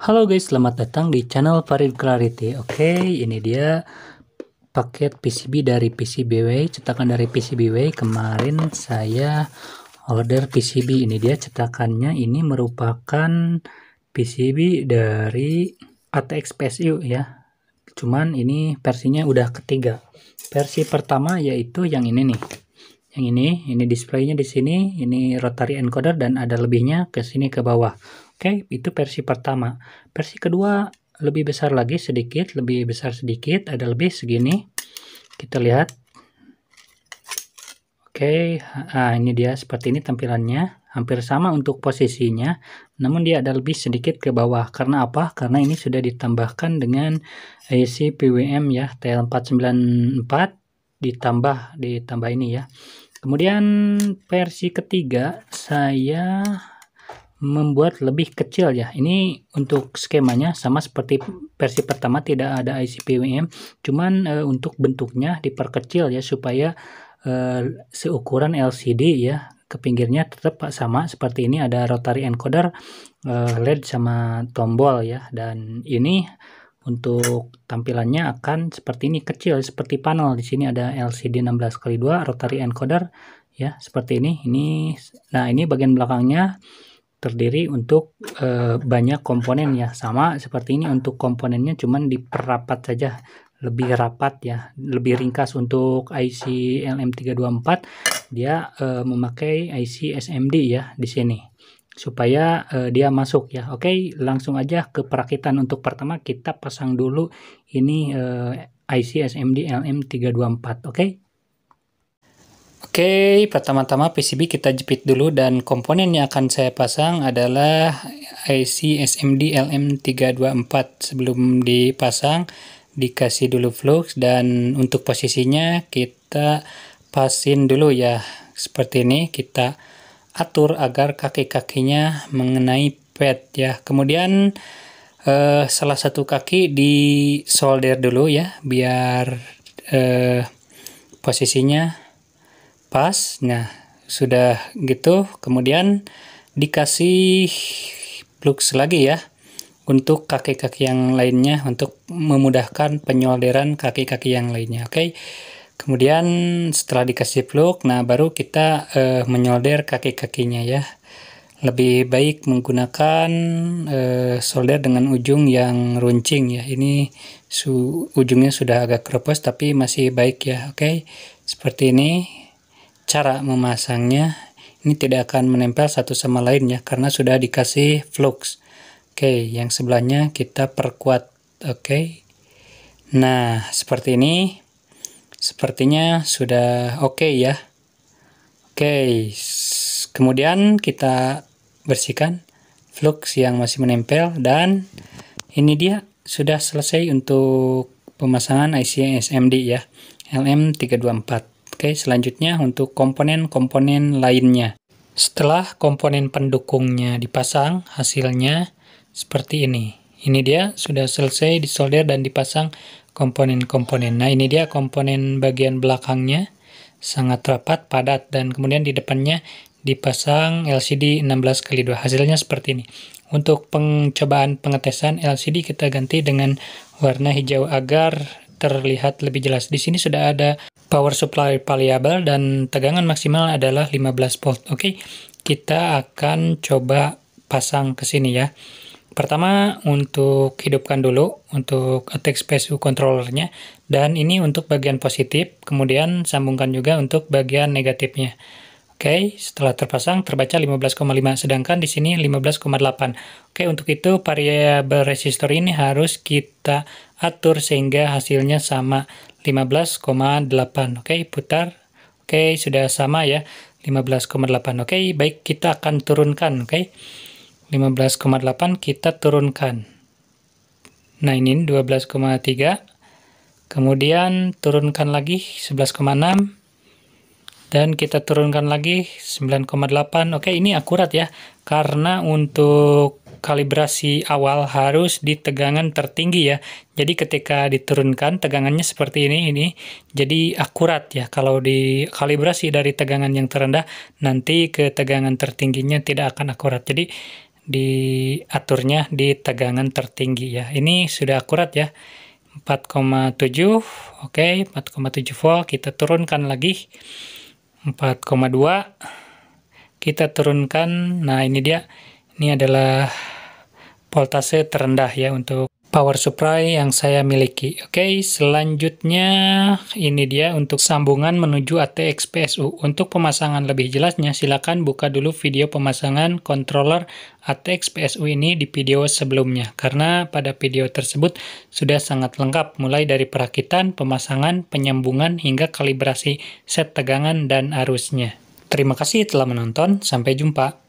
Halo guys, selamat datang di channel Farid Clarity. Oke, okay, ini dia paket PCB dari pcbway cetakan dari pcbway Kemarin saya order PCB. Ini dia cetakannya. Ini merupakan PCB dari ATX PSU ya. Cuman ini versinya udah ketiga. Versi pertama yaitu yang ini nih. Yang ini, ini displaynya di sini, ini rotary encoder dan ada lebihnya ke sini ke bawah. Oke, itu versi pertama. Versi kedua lebih besar lagi sedikit, lebih besar sedikit, ada lebih segini. Kita lihat. Oke, ah, ini dia seperti ini tampilannya. Hampir sama untuk posisinya, namun dia ada lebih sedikit ke bawah. Karena apa? Karena ini sudah ditambahkan dengan eh, IC PWM ya, TL494 ditambah ditambah ini ya. Kemudian versi ketiga saya membuat lebih kecil ya. Ini untuk skemanya sama seperti versi pertama tidak ada ic pwm cuman e, untuk bentuknya diperkecil ya supaya e, seukuran LCD ya ke pinggirnya tetap sama seperti ini ada rotary encoder, e, LED sama tombol ya dan ini untuk tampilannya akan seperti ini kecil seperti panel di sini ada LCD 16x2 rotary encoder ya seperti ini ini nah ini bagian belakangnya terdiri untuk e, banyak ya sama seperti ini untuk komponennya cuman diperapat saja lebih rapat ya lebih ringkas untuk IC LM324 dia e, memakai IC SMD ya di sini supaya e, dia masuk ya Oke langsung aja ke perakitan untuk pertama kita pasang dulu ini e, IC SMD LM324 Oke Oke, pertama-tama PCB kita jepit dulu dan komponen yang akan saya pasang adalah IC SMD LM324. Sebelum dipasang, dikasih dulu flux dan untuk posisinya kita pasin dulu ya. Seperti ini kita atur agar kaki-kakinya mengenai pad ya. Kemudian eh, salah satu kaki disolder dulu ya biar eh, posisinya pas nah sudah gitu kemudian dikasih flux lagi ya untuk kaki-kaki yang lainnya untuk memudahkan penyolderan kaki-kaki yang lainnya oke kemudian setelah dikasih plug, nah baru kita uh, menyolder kaki-kakinya ya lebih baik menggunakan uh, solder dengan ujung yang runcing ya ini ujungnya sudah agak keropos tapi masih baik ya oke seperti ini cara memasangnya ini tidak akan menempel satu sama lain ya karena sudah dikasih flux oke yang sebelahnya kita perkuat oke nah seperti ini sepertinya sudah oke ya oke kemudian kita bersihkan flux yang masih menempel dan ini dia sudah selesai untuk pemasangan IC SMD ya LM324 Oke, selanjutnya untuk komponen-komponen lainnya. Setelah komponen pendukungnya dipasang, hasilnya seperti ini. Ini dia sudah selesai disolder dan dipasang komponen-komponen. Nah, ini dia komponen bagian belakangnya. Sangat rapat, padat, dan kemudian di depannya dipasang LCD 16x2. Hasilnya seperti ini. Untuk pencobaan pengetesan LCD kita ganti dengan warna hijau agar terlihat lebih jelas. Di sini sudah ada power supply paliabel dan tegangan maksimal adalah 15 volt. Oke, okay, kita akan coba pasang ke sini ya. Pertama untuk hidupkan dulu untuk attack space U controllernya dan ini untuk bagian positif, kemudian sambungkan juga untuk bagian negatifnya. Oke, setelah terpasang terbaca 15,5 sedangkan di sini 15,8. Oke, untuk itu variabel resistor ini harus kita atur sehingga hasilnya sama 15,8. Oke, putar. Oke, sudah sama ya. 15,8. Oke, baik kita akan turunkan, oke. 15,8 kita turunkan. Nah, ini 12,3. Kemudian turunkan lagi 11,6 dan kita turunkan lagi 9,8 oke ini akurat ya karena untuk kalibrasi awal harus di tegangan tertinggi ya jadi ketika diturunkan tegangannya seperti ini ini jadi akurat ya kalau di kalibrasi dari tegangan yang terendah nanti ke tegangan tertingginya tidak akan akurat jadi di aturnya di tegangan tertinggi ya ini sudah akurat ya 4,7 oke okay, 4,7 volt kita turunkan lagi 4,2 kita turunkan nah ini dia ini adalah voltase terendah ya untuk power supply yang saya miliki. Oke, okay, selanjutnya ini dia untuk sambungan menuju ATX PSU. Untuk pemasangan lebih jelasnya, silakan buka dulu video pemasangan controller ATX PSU ini di video sebelumnya. Karena pada video tersebut sudah sangat lengkap, mulai dari perakitan, pemasangan, penyambungan, hingga kalibrasi set tegangan dan arusnya. Terima kasih telah menonton, sampai jumpa.